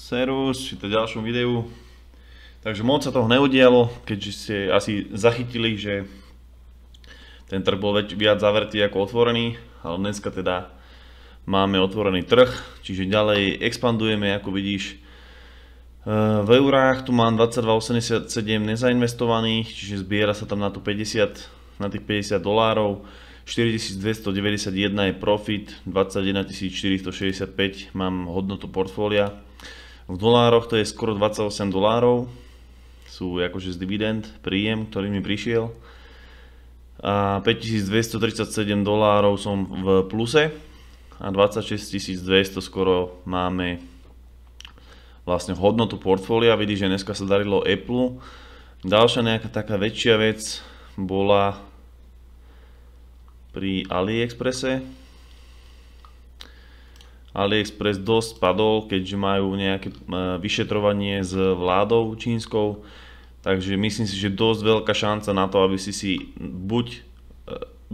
Servus, či to ďalšom videu. Takže moc sa toho neudialo, keďže ste asi zachytili, že ten trh bol viac zavertý ako otvorený, ale dneska teda máme otvorený trh, čiže ďalej expandujeme, ako vidíš, e, v eurách tu mám 22,87 nezainvestovaných, čiže zbiera sa tam na, 50, na tých 50 dolárov. 4291 je profit, 21465 mám hodnotu portfólia. V dolároch to je skoro 28 dolárov. Sú akože z dividend príjem, ktorý mi prišiel. A 5237 dolárov som v pluse a 26 200 skoro máme vlastne hodnotu portfólia. Vidíš, že dneska sa darilo Apple. Ďalšia nejaká taká väčšia vec bola pri AliExpresse AliExpress dosť spadol, keďže majú nejaké e, vyšetrovanie s vládou čínskou. Takže myslím si, že dosť veľká šanca na to, aby si si buď e,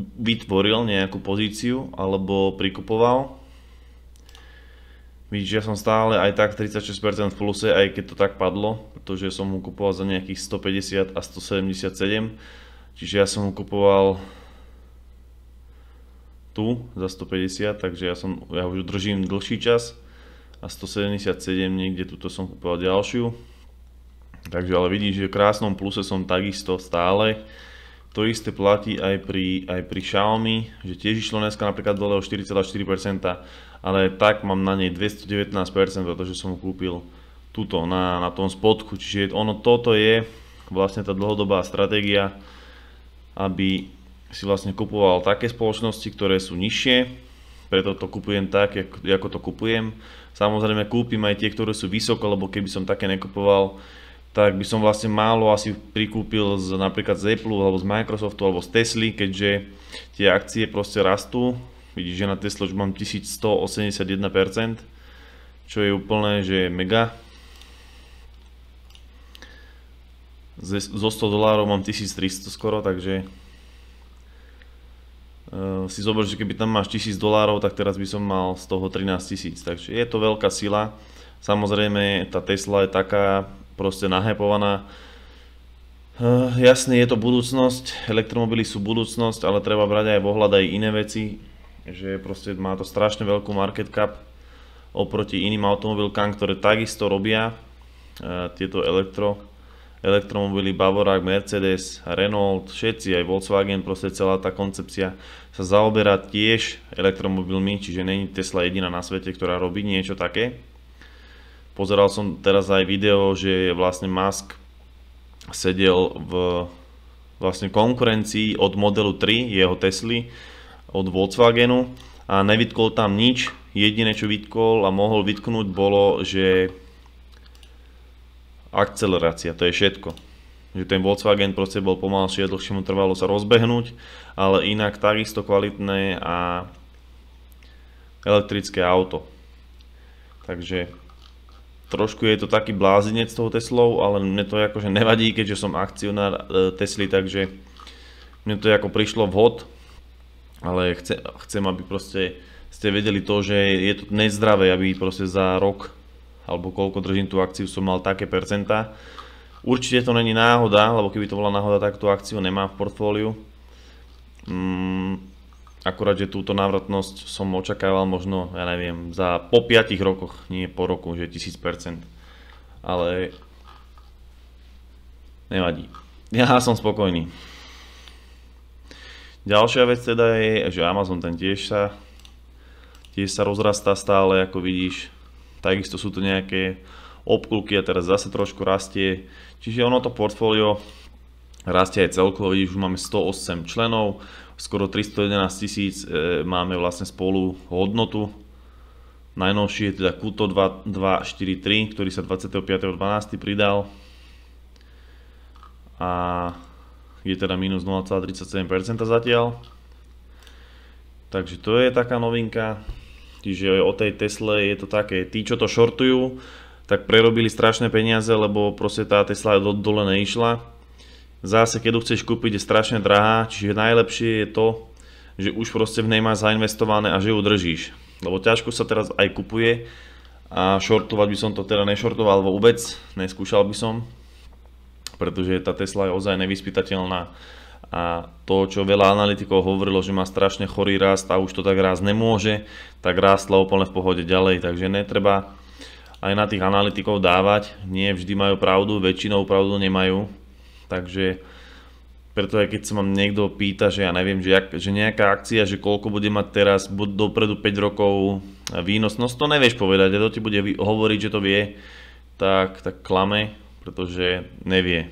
vytvoril nejakú pozíciu, alebo prikupoval. Vidíš, ja som stále aj tak 36% v pluse, aj keď to tak padlo, pretože som ho kupoval za nejakých 150 a 177. Čiže ja som ho kupoval tu za 150, takže ja, som, ja už držím dlhší čas a 177 niekde tuto som kúpil ďalšiu. Takže ale vidíš, že v krásnom pluse som takisto stále. To isté platí aj pri, aj pri Xiaomi, že tiež išlo dneska napríklad dole o 4,4%, ale tak mám na nej 219%, pretože som kúpil tuto na, na tom spodku. Čiže ono toto je vlastne tá dlhodobá stratégia, aby si vlastne kupoval také spoločnosti, ktoré sú nižšie, preto to kupujem tak, ako to kupujem. Samozrejme kúpim aj tie, ktoré sú vysoko, lebo keby som také nekupoval, tak by som vlastne málo asi prikúpil z, napríklad z Apple alebo z Microsoftu alebo z Tesly, keďže tie akcie proste rastú. Vidíš, že na Tesla už mám 1181%, čo je úplne, že je mega. Zo 100 dolárov mám 1300 skoro, takže si zober, že keby tam máš 1000 dolárov, tak teraz by som mal z toho 13 tisíc. Takže je to veľká sila. Samozrejme, tá Tesla je taká proste nahepovaná. Uh, eh, jasne, je to budúcnosť, elektromobily sú budúcnosť, ale treba brať aj vohľad aj iné veci, že proste má to strašne veľkú market cap oproti iným automobilkám, ktoré takisto robia uh, tieto elektro elektromobily, Bavorák, Mercedes, Renault, všetci, aj Volkswagen, proste celá tá koncepcia sa zaoberá tiež elektromobilmi, čiže není Tesla jediná na svete, ktorá robí niečo také. Pozeral som teraz aj video, že vlastne Musk sedel v vlastne konkurencii od modelu 3, jeho Tesly, od Volkswagenu a nevytkol tam nič. Jediné, čo vytkol a mohol vytknúť, bolo, že akcelerácia, to je všetko. Že ten Volkswagen proste bol pomalší a dlhšie mu trvalo sa rozbehnúť, ale inak takisto kvalitné a elektrické auto. Takže trošku je to taký blázinec toho Teslou, ale mne to akože nevadí, keďže som akcionár e, Tesly, takže mne to ako prišlo vhod, ale chcem, chcem aby proste ste vedeli to, že je to nezdravé, aby proste za rok alebo koľko držím tú akciu, som mal také percentá. Určite to není náhoda, lebo keby to bola náhoda, tak tú akciu nemám v portfóliu. Mm, akurát, že túto návratnosť som očakával možno, ja neviem, za po 5 rokoch, nie po roku, že 1000%. Ale nevadí. Ja som spokojný. Ďalšia vec teda je, že Amazon ten tiež sa, tiež sa rozrastá stále, ako vidíš. Takisto sú tu nejaké obkluky a teraz zase trošku rastie. Čiže ono to portfólio rastie aj celkovo, vidíš, už máme 108 členov, skoro 311 tisíc e, máme vlastne spolu hodnotu. Najnovší je teda Kuto 243 ktorý sa 25.12. pridal a je teda minus 0,37% zatiaľ. Takže to je taká novinka. Čiže o tej Tesle je to také, tí, čo to shortujú, tak prerobili strašné peniaze, lebo proste tá Tesla do, dole neišla. Zase, keď ju chceš kúpiť, je strašne drahá, čiže najlepšie je to, že už proste v nej máš zainvestované a že ju držíš. Lebo ťažko sa teraz aj kupuje a shortovať by som to teda nešortoval vôbec, neskúšal by som, pretože tá Tesla je ozaj nevyspytateľná a to, čo veľa analytikov hovorilo, že má strašne chorý rast a už to tak rast nemôže, tak rástla úplne v pohode ďalej, takže netreba aj na tých analytikov dávať, nie vždy majú pravdu, väčšinou pravdu nemajú, takže preto aj keď sa vám niekto pýta, že ja neviem, že, jak, že nejaká akcia, že koľko bude mať teraz dopredu 5 rokov eh, výnosnosť, to nevieš povedať kto to ti bude hovoriť, že to vie, tak, tak klame, pretože nevie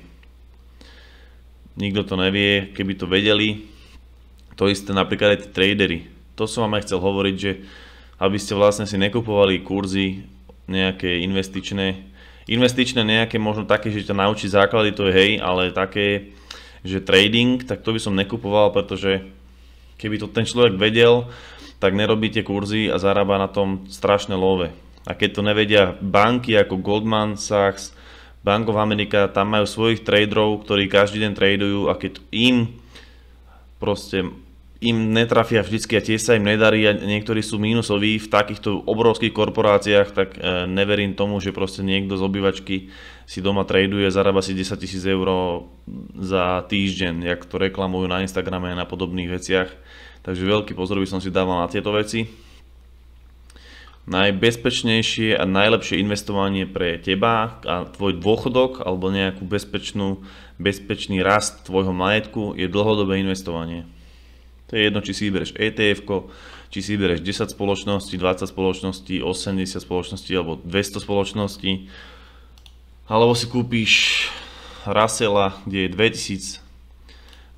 nikto to nevie, keby to vedeli. To isté napríklad aj tí tradery. To som vám aj chcel hovoriť, že aby ste vlastne si nekupovali kurzy nejaké investičné, investičné nejaké možno také, že ťa naučí základy, to je hej, ale také, že trading, tak to by som nekupoval, pretože keby to ten človek vedel, tak nerobí tie kurzy a zarába na tom strašné love. A keď to nevedia banky ako Goldman Sachs, Bank of America, tam majú svojich traderov, ktorí každý deň tradujú a keď im proste im netrafia vždy, a tie sa im nedarí a niektorí sú mínusoví v takýchto obrovských korporáciách, tak e, neverím tomu, že proste niekto z obývačky si doma traduje, zarába si 10 tisíc eur za týždeň, jak to reklamujú na Instagrame a na podobných veciach. Takže veľký pozor by som si dával na tieto veci najbezpečnejšie a najlepšie investovanie pre teba a tvoj dôchodok alebo nejakú bezpečnú, bezpečný rast tvojho majetku je dlhodobé investovanie. To je jedno, či si vybereš ETF, či si vybereš 10 spoločností, 20 spoločností, 80 spoločností alebo 200 spoločností. Alebo si kúpíš Rasela, kde je 2000,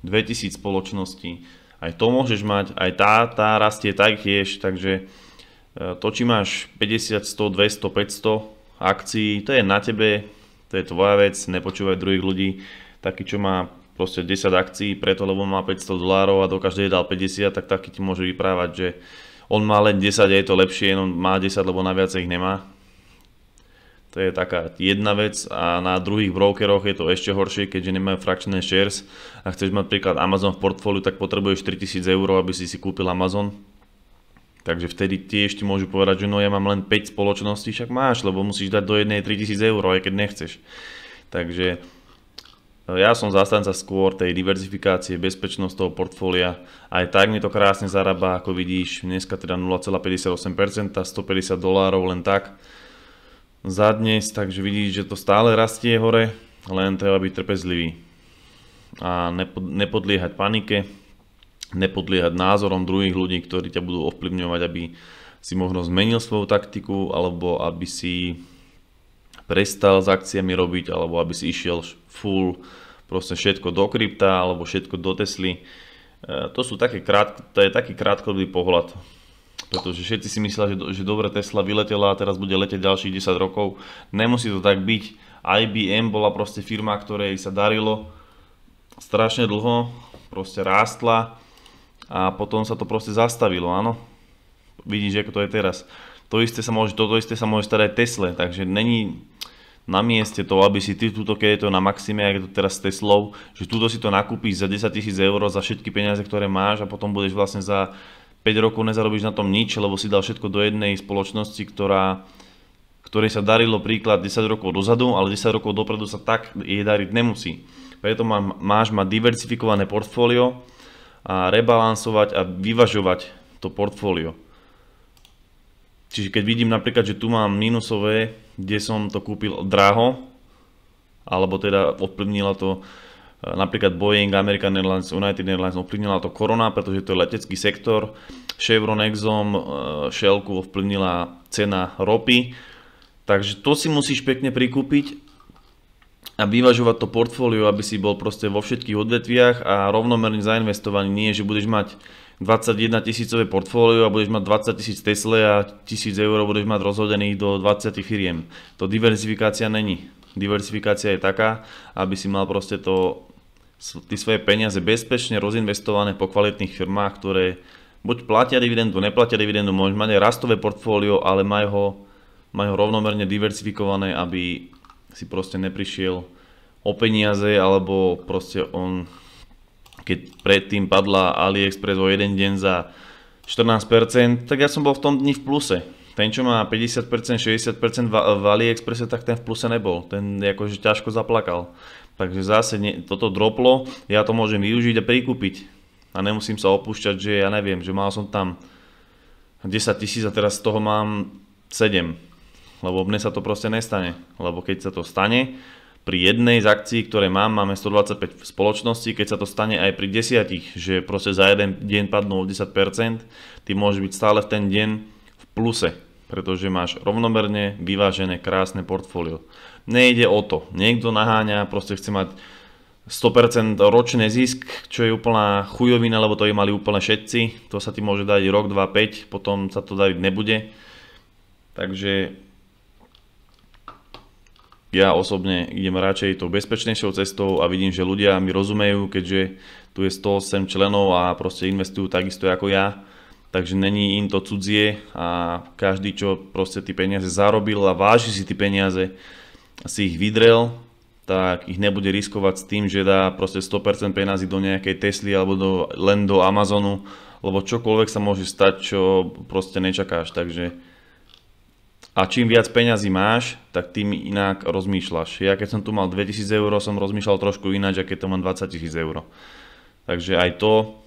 2000 spoločností. Aj to môžeš mať, aj tá, tá rastie taktiež, takže E, to, či máš 50, 100, 200, 500 akcií, to je na tebe, to je tvoja vec, nepočúvaj druhých ľudí. Taký, čo má proste 10 akcií preto, lebo má 500 dolárov a do každej dal 50, tak taký ti môže vyprávať, že on má len 10 a je to lepšie, on má 10, lebo na viacej ich nemá. To je taká jedna vec a na druhých brokeroch je to ešte horšie, keďže nemajú frakčné shares a chceš mať napríklad Amazon v portfóliu, tak potrebuješ 4000 eur, aby si si kúpil Amazon Takže vtedy tie ti môžu povedať, že no ja mám len 5 spoločností, však máš, lebo musíš dať do jednej 3000 eur, aj keď nechceš. Takže e, ja som zastanca skôr tej diverzifikácie, bezpečnosť toho portfólia. Aj tak mi to krásne zarába, ako vidíš, dneska teda 0,58%, 150 dolárov len tak za dnes, takže vidíš, že to stále rastie hore, len treba byť trpezlivý a nepodliehať panike, nepodliehať názorom druhých ľudí, ktorí ťa budú ovplyvňovať, aby si možno zmenil svoju taktiku, alebo aby si prestal s akciami robiť, alebo aby si išiel full proste všetko do krypta, alebo všetko do Tesly. E, to, sú také krátko, to je taký krátkodobý pohľad. Pretože všetci si myslia, že, že dobre Tesla vyletela a teraz bude letieť ďalších 10 rokov. Nemusí to tak byť. IBM bola proste firma, ktorej sa darilo strašne dlho, proste rástla a potom sa to proste zastavilo, áno. Vidíš, ako to je teraz. To isté sa môže, toto isté sa môže stať aj Tesle, takže není na mieste to, aby si ty túto, keď je to na maxime, ak je to teraz s Teslou, že túto si to nakúpíš za 10 tisíc eur za všetky peniaze, ktoré máš a potom budeš vlastne za 5 rokov nezarobíš na tom nič, lebo si dal všetko do jednej spoločnosti, ktorá, ktorej sa darilo príklad 10 rokov dozadu, ale 10 rokov dopredu sa tak jej dariť nemusí. Preto má, máš mať diverzifikované portfólio, a rebalansovať a vyvažovať to portfólio. Čiže keď vidím napríklad, že tu mám minusové, kde som to kúpil draho, alebo teda ovplyvnila to e, napríklad Boeing, American Airlines, United Airlines, ovplyvnila to korona, pretože to je letecký sektor, Chevron Exxon, e, Shellku ovplyvnila cena ropy, takže to si musíš pekne prikúpiť a vyvažovať to portfólio, aby si bol proste vo všetkých odvetviach a rovnomerne zainvestovaný. Nie, že budeš mať 21 tisícové portfólio a budeš mať 20 tisíc Tesla a 1000 eur budeš mať rozhodených do 20 firiem. To diverzifikácia není. Diversifikácia je taká, aby si mal proste to, ty svoje peniaze bezpečne rozinvestované po kvalitných firmách, ktoré buď platia dividendu, neplatia dividendu, môžeš mať aj rastové portfólio, ale majú ho, ho rovnomerne diversifikované, aby si proste neprišiel o peniaze alebo proste on, keď predtým padla AliExpress o jeden deň za 14%, tak ja som bol v tom dni v pluse. Ten, čo má 50%, 60% v, AliExpresse, tak ten v pluse nebol. Ten akože ťažko zaplakal. Takže zase ne, toto droplo, ja to môžem využiť a prikúpiť. A nemusím sa opúšťať, že ja neviem, že mal som tam 10 tisíc a teraz z toho mám 7 lebo mne sa to proste nestane. Lebo keď sa to stane, pri jednej z akcií, ktoré mám, máme 125 spoločností, keď sa to stane aj pri desiatich, že proste za jeden deň padnú o 10%, ty môžeš byť stále v ten deň v pluse, pretože máš rovnomerne vyvážené krásne portfólio. Nejde o to. Niekto naháňa, proste chce mať 100% ročný zisk, čo je úplná chujovina, lebo to je mali úplne všetci. To sa ti môže dať rok, 2, 5, potom sa to dať nebude. Takže ja osobne idem radšej tou bezpečnejšou cestou a vidím, že ľudia mi rozumejú, keďže tu je 108 členov a proste investujú takisto ako ja. Takže není im to cudzie a každý, čo proste tie peniaze zarobil a váži si tie peniaze, si ich vydrel, tak ich nebude riskovať s tým, že dá proste 100% peniazy do nejakej Tesly alebo do, len do Amazonu, lebo čokoľvek sa môže stať, čo proste nečakáš. Takže a čím viac peňazí máš, tak tým inak rozmýšľaš. Ja keď som tu mal 2000 eur, som rozmýšľal trošku ináč, a keď to mám 20 000 eur. Takže aj to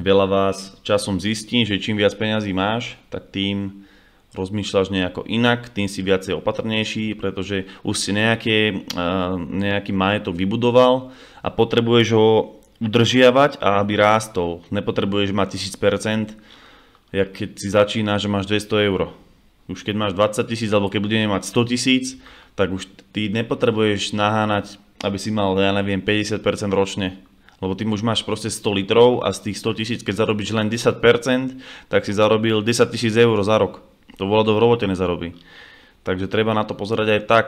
veľa vás časom zistí, že čím viac peňazí máš, tak tým rozmýšľaš nejako inak, tým si viacej opatrnejší, pretože už si nejaké, eh, nejaký majetok vybudoval a potrebuješ ho udržiavať a aby rástol. Nepotrebuješ mať 1000%, jak keď si začínaš, že máš 200 eur už keď máš 20 tisíc alebo keď budeme mať 100 tisíc, tak už ty nepotrebuješ naháňať, aby si mal, ja neviem, 50% ročne. Lebo ty už máš proste 100 litrov a z tých 100 tisíc, keď zarobíš len 10%, tak si zarobil 10 tisíc eur za rok. To Vlado v robote nezarobí. Takže treba na to pozerať aj tak.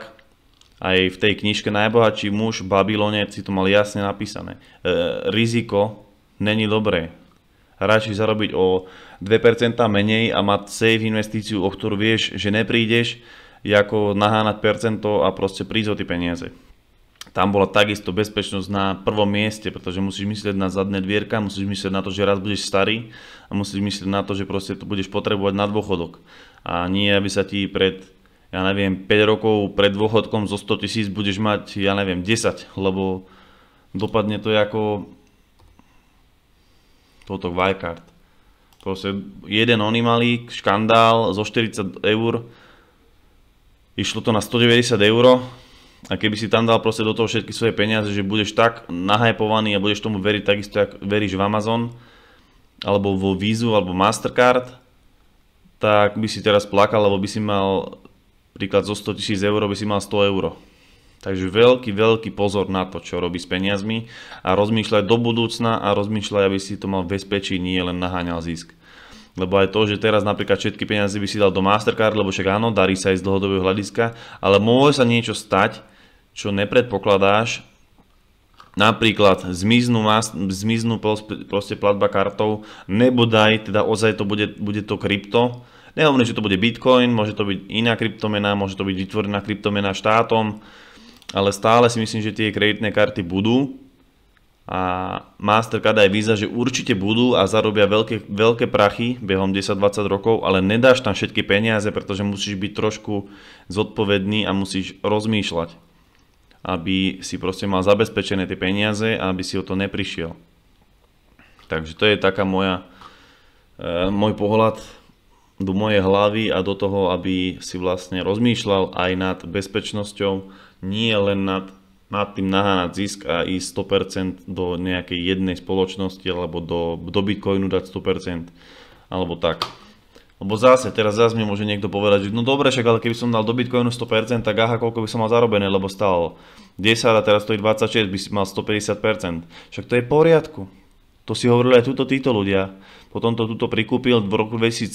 Aj v tej knižke Najbohatší muž v Babylone si to mal jasne napísané. E, riziko není dobré radšej zarobiť o 2% menej a mať safe investíciu, o ktorú vieš, že neprídeš, ako nahánať percento a proste prísť o tie peniaze. Tam bola takisto bezpečnosť na prvom mieste, pretože musíš myslieť na zadné dvierka, musíš myslieť na to, že raz budeš starý a musíš myslieť na to, že proste to budeš potrebovať na dôchodok. A nie, aby sa ti pred ja neviem, 5 rokov pred dôchodkom zo 100 tisíc budeš mať, ja neviem, 10, lebo dopadne to ako toto wildcard. Proste jeden malý, škandál zo 40 eur, išlo to na 190 eur a keby si tam dal proste do toho všetky svoje peniaze, že budeš tak nahajpovaný a budeš tomu veriť takisto, jak veríš v Amazon, alebo vo Vizu, alebo Mastercard, tak by si teraz plakal, lebo by si mal, príklad zo 100 tisíc eur by si mal 100 eur. Takže veľký, veľký pozor na to, čo robí s peniazmi a rozmýšľaj do budúcna a rozmýšľaj, aby si to mal bezpečí, nie len naháňal zisk. Lebo aj to, že teraz napríklad všetky peniaze by si dal do Mastercard, lebo však áno, darí sa aj z dlhodobého hľadiska, ale môže sa niečo stať, čo nepredpokladáš, napríklad zmiznú, zmiznú proste platba kartou, daj, teda ozaj to bude, bude to krypto, Nehovorím, že to bude Bitcoin, môže to byť iná kryptomena, môže to byť vytvorená kryptomena štátom, ale stále si myslím, že tie kreditné karty budú a Mastercard aj víza, že určite budú a zarobia veľké, veľké prachy behom 10-20 rokov, ale nedáš tam všetky peniaze, pretože musíš byť trošku zodpovedný a musíš rozmýšľať, aby si proste mal zabezpečené tie peniaze a aby si o to neprišiel. Takže to je taká moja, e, môj pohľad do mojej hlavy a do toho, aby si vlastne rozmýšľal aj nad bezpečnosťou nie len nad, nad tým naháňať zisk a ísť 100% do nejakej jednej spoločnosti alebo do, do Bitcoinu dať 100% alebo tak. Lebo zase, teraz zase mi môže niekto povedať, že no dobre, však ale keby som dal do Bitcoinu 100%, tak aha, koľko by som mal zarobené, lebo stal 10 a teraz stojí 26, by si mal 150%. Však to je v poriadku. To si hovorili aj túto títo ľudia. Potom to túto prikúpil v roku 2017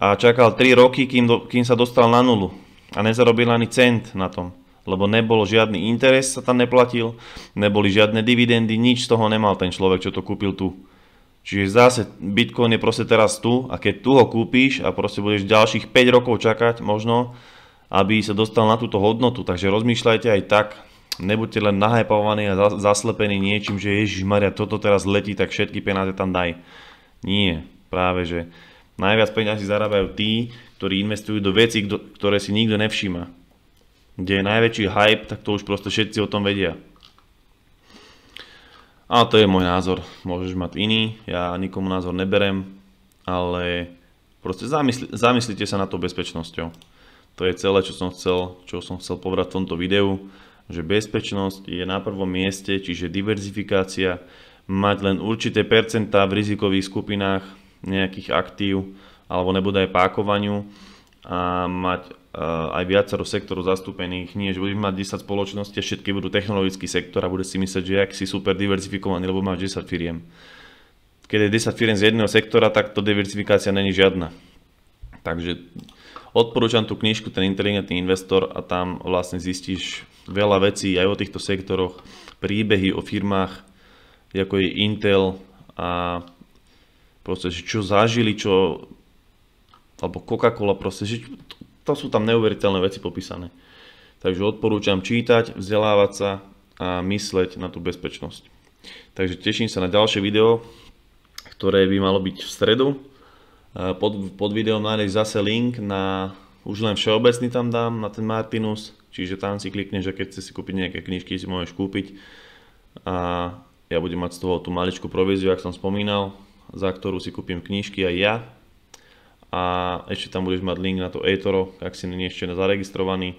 a čakal 3 roky, kým, do, kým sa dostal na nulu a nezarobil ani cent na tom, lebo nebol žiadny interes sa tam neplatil, neboli žiadne dividendy, nič z toho nemal ten človek, čo to kúpil tu. Čiže zase Bitcoin je proste teraz tu a keď tu ho kúpíš a proste budeš ďalších 5 rokov čakať možno, aby sa dostal na túto hodnotu, takže rozmýšľajte aj tak, nebuďte len nahajpovaní a zaslepení niečím, že Ježiš Maria, toto teraz letí, tak všetky peniaze tam daj. Nie, práve že Najviac peňazí zarábajú tí, ktorí investujú do vecí, ktoré si nikto nevšíma. Kde je najväčší hype, tak to už proste všetci o tom vedia. A to je môj názor. Môžeš mať iný, ja nikomu názor neberem, ale proste zamysl- zamyslite sa na to bezpečnosťou. To je celé, čo som chcel, čo som chcel povedať v tomto videu, že bezpečnosť je na prvom mieste, čiže diverzifikácia, mať len určité percentá v rizikových skupinách, nejakých aktív alebo nebude aj pákovaniu a mať e, aj viacero sektorov zastúpených, nie, že budeme mať 10 spoločností a všetky budú technologický sektor a bude si mysleť, že ak si super diverzifikovaný, lebo máš 10 firiem. Keď je 10 firiem z jedného sektora, tak to diversifikácia není žiadna. Takže odporúčam tú knižku, ten inteligentný investor a tam vlastne zistíš veľa vecí aj o týchto sektoroch, príbehy o firmách, ako je Intel a proste, že čo zažili, čo, alebo Coca-Cola proste, že to sú tam neuveriteľné veci popísané. Takže odporúčam čítať, vzdelávať sa a mysleť na tú bezpečnosť. Takže teším sa na ďalšie video, ktoré by malo byť v stredu. Pod, pod videom nájdeš zase link na, už len všeobecný tam dám, na ten Martinus, čiže tam si klikneš že keď chceš si kúpiť nejaké knižky, si môžeš kúpiť. A ja budem mať z toho tú maličkú províziu, ak som spomínal, za ktorú si kúpim knižky aj ja. A ešte tam budeš mať link na to eToro, ak si nie ešte zaregistrovaný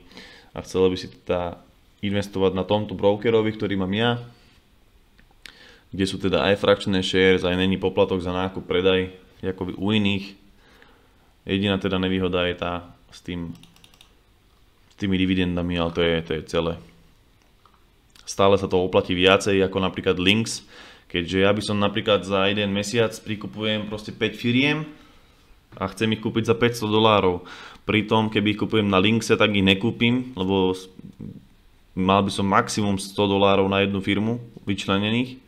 a chcel by si teda investovať na tomto brokerovi, ktorý mám ja, kde sú teda aj frakčné shares, aj není poplatok za nákup, predaj, ako by u iných. Jediná teda nevýhoda je tá s, tým, s tými dividendami, ale to je, to je celé. Stále sa to oplatí viacej ako napríklad Links, Keďže ja by som napríklad za jeden mesiac prikupujem proste 5 firiem a chcem ich kúpiť za 500 dolárov. Pritom keby ich kupujem na Linkse, tak ich nekúpim, lebo mal by som maximum 100 dolárov na jednu firmu vyčlenených.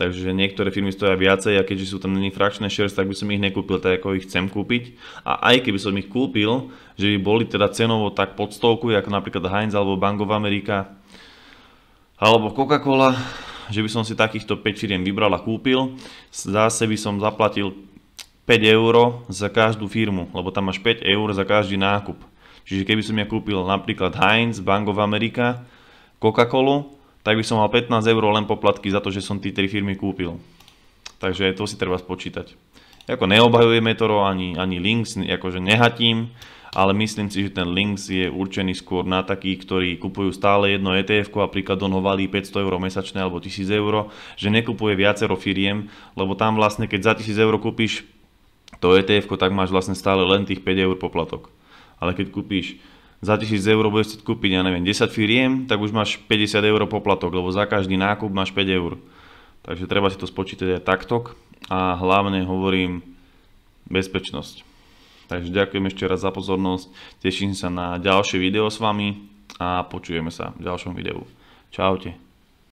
Takže niektoré firmy stoja viacej a keďže sú tam není frakčné shares, tak by som ich nekúpil tak, ako ich chcem kúpiť. A aj keby som ich kúpil, že by boli teda cenovo tak pod stovku, ako napríklad Heinz alebo Bank of America alebo Coca-Cola, že by som si takýchto 5 firiem vybral a kúpil. Zase by som zaplatil 5 eur za každú firmu, lebo tam máš 5 eur za každý nákup. Čiže keby som ja kúpil napríklad Heinz, Bank of America, Coca-Colu, tak by som mal 15 eur len poplatky za to, že som tí 3 firmy kúpil. Takže to si treba spočítať. Ako neobhajujeme to ani, ani links, akože nehatím, ale myslím si, že ten Lynx je určený skôr na takých, ktorí kupujú stále jedno ETF a príklad on ho valí 500 eur mesačne alebo 1000 eur, že nekupuje viacero firiem, lebo tam vlastne keď za 1000 eur kúpiš to ETF, tak máš vlastne stále len tých 5 eur poplatok. Ale keď kúpiš za 1000 eur budeš chcieť kúpiť, ja neviem, 10 firiem, tak už máš 50 eur poplatok, lebo za každý nákup máš 5 eur. Takže treba si to spočítať aj takto a hlavne hovorím bezpečnosť. Takže ďakujem ešte raz za pozornosť, teším sa na ďalšie video s vami a počujeme sa v ďalšom videu. Čaute.